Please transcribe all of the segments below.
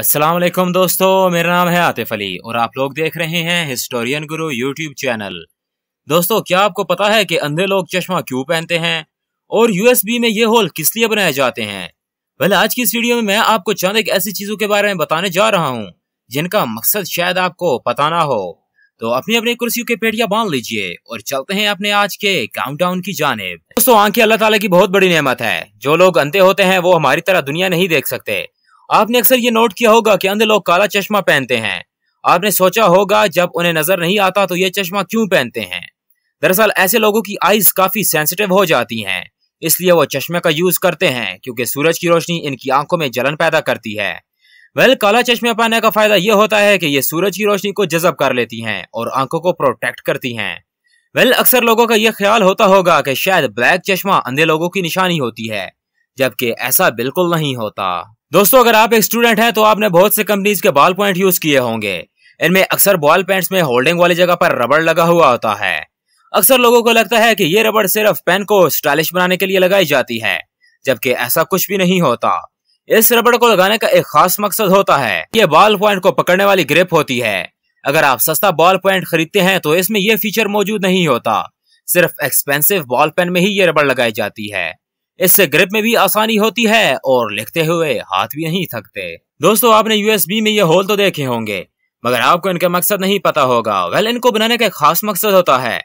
अस्सलाम वालेकुम दोस्तों मेरा नाम है आतिफ अली और आप लोग देख रहे हैं हिस्टोरियन गुरु यूट्यूब चैनल दोस्तों क्या आपको पता है कि अंधे लोग चश्मा क्यों पहनते हैं और यूएसबी में ये होल किस लिए बनाए जाते हैं भले आज की इस वीडियो में मैं आपको चंद एक ऐसी चीजों के बारे में बताने जा रहा हूँ जिनका मकसद शायद आपको पता ना हो तो अपनी अपनी कुर्सियों के पेटियां बांध लीजिए और चलते हैं अपने आज के काउंटडाउन की जानेब दोस्तों आंखें अल्लाह ताला की बहुत बड़ी नेमत है जो लोग अंधे होते हैं वो हमारी तरह दुनिया नहीं देख सकते आपने अक्सर ये नोट किया होगा कि अंधे लोग काला चश्मा पहनते हैं आपने सोचा होगा जब उन्हें नजर नहीं आता तो ये चश्मा क्यों पहनते हैं दरअसल ऐसे लोगों की आईज काफी सेंसिटिव हो जाती हैं इसलिए वो चश्मे का यूज करते हैं क्योंकि सूरज की रोशनी इनकी आंखों में जलन पैदा करती है वेल काला चश्मे पहनने का फायदा यह होता है कि ये सूरज की रोशनी को जजब कर लेती हैं और आंखों को प्रोटेक्ट करती हैं वेल अक्सर लोगों का यह ख्याल होता होगा कि शायद ब्लैक चश्मा अंधे लोगों की निशानी होती है जबकि ऐसा बिल्कुल नहीं होता दोस्तों अगर आप एक स्टूडेंट हैं तो आपने बहुत से कंपनीज के बॉल पॉइंट यूज किए होंगे इनमें अक्सर बॉल पेंट में होल्डिंग वाली जगह पर रबड़ लगा हुआ होता है अक्सर लोगों को लगता है कि ये रबड़ सिर्फ पेन को स्टाइलिश बनाने के लिए लगाई जाती है जबकि ऐसा कुछ भी नहीं होता इस रबड़ को लगाने का एक खास मकसद होता है ये बॉल पॉइंट को पकड़ने वाली ग्रिप होती है अगर आप सस्ता बॉल पॉइंट खरीदते हैं तो इसमें यह फीचर मौजूद नहीं होता सिर्फ एक्सपेंसिव बॉल पेन में ही ये रबड़ लगाई जाती है इससे ग्रिप में भी आसानी होती है और लिखते हुए हाथ भी नहीं थकते दोस्तों आपने यूएसबी में ये होल तो देखे होंगे मगर आपको इनका मकसद नहीं पता होगा वेल इनको बनाने का खास मकसद होता है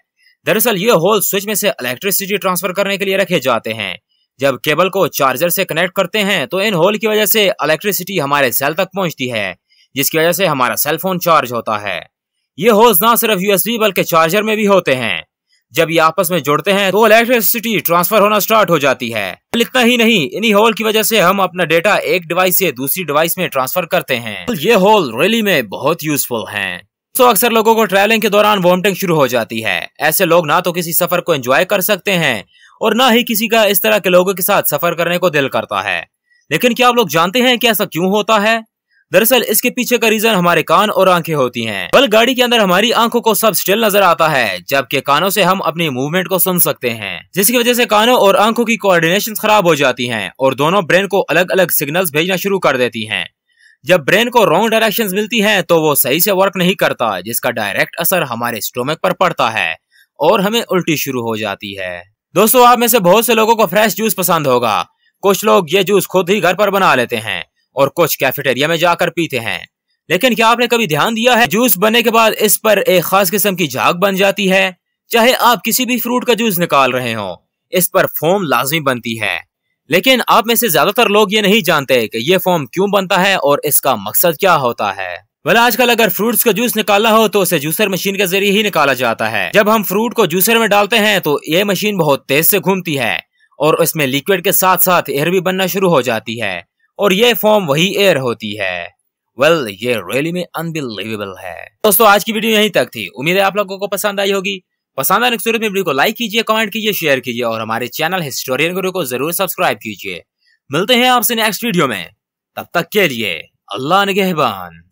दरअसल ये होल स्विच में से इलेक्ट्रिसिटी ट्रांसफर करने के लिए रखे जाते हैं जब केबल को चार्जर से कनेक्ट करते हैं तो इन होल की वजह से इलेक्ट्रिसिटी हमारे सेल तक पहुंचती है जिसकी वजह से हमारा सेल फोन चार्ज होता है ये होल्स ना सिर्फ यूएसबी बल्कि चार्जर में भी होते हैं जब ये आपस में जुड़ते हैं तो इलेक्ट्रिसिटी ट्रांसफर होना स्टार्ट हो जाती है इतना ही नहीं इन्हीं होल की वजह से हम अपना डेटा एक डिवाइस से दूसरी डिवाइस में ट्रांसफर करते हैं ये होल रैली में बहुत यूजफुल है तो अक्सर लोगों को ट्रैवलिंग के दौरान वॉमिटिंग शुरू हो जाती है ऐसे लोग ना तो किसी सफर को एंजॉय कर सकते हैं और ना ही किसी का इस तरह के लोगों के साथ सफर करने को दिल करता है लेकिन क्या आप लोग जानते हैं कि ऐसा क्यों होता है दरअसल इसके पीछे का रीजन हमारे कान और आंखें होती हैं। बल गाड़ी के अंदर हमारी आंखों को सब स्टिल नजर आता है जबकि कानों से हम अपनी मूवमेंट को सुन सकते हैं जिसकी वजह से कानों और आंखों की कोऑर्डिनेशन खराब हो जाती है और दोनों ब्रेन को अलग अलग सिग्नल्स भेजना शुरू कर देती है जब ब्रेन को रॉन्ग डायरेक्शन मिलती है तो वो सही से वर्क नहीं करता जिसका डायरेक्ट असर हमारे स्टोमक पर पड़ता है और हमें उल्टी शुरू हो जाती है दोस्तों आप में से बहुत से लोगों को फ्रेश जूस पसंद होगा कुछ लोग ये जूस खुद ही घर पर बना लेते हैं और कुछ कैफेटेरिया में जाकर पीते हैं लेकिन क्या आपने कभी ध्यान दिया है जूस बनने के बाद इस पर एक खास किस्म की झाग बन जाती है चाहे आप किसी भी फ्रूट का जूस निकाल रहे हो इस पर फोम लाजमी बनती है लेकिन आप में से ज्यादातर लोग ये नहीं जानते कि ये फॉर्म क्यों बनता है और इसका मकसद क्या होता है वला आजकल अगर फ्रूट्स का जूस निकालना हो तो उसे जूसर मशीन के जरिए ही निकाला जाता है जब हम फ्रूट को जूसर में डालते हैं तो ये मशीन बहुत तेज से घूमती है और इसमें लिक्विड के साथ साथ एयर भी बनना शुरू हो जाती है और ये फॉर्म वही एयर होती है वेल well, ये रियली में अनबिलीवेबल है दोस्तों आज की वीडियो यहीं तक थी उम्मीद है आप लोगों को पसंद आई होगी पसंद आने की सूरत में वीडियो को लाइक कीजिए कमेंट कीजिए शेयर कीजिए और हमारे चैनल हिस्टोरियन गुरु को जरूर सब्सक्राइब कीजिए मिलते हैं आपसे नेक्स्ट वीडियो में तब तक के लिए अल्लाह नगहबान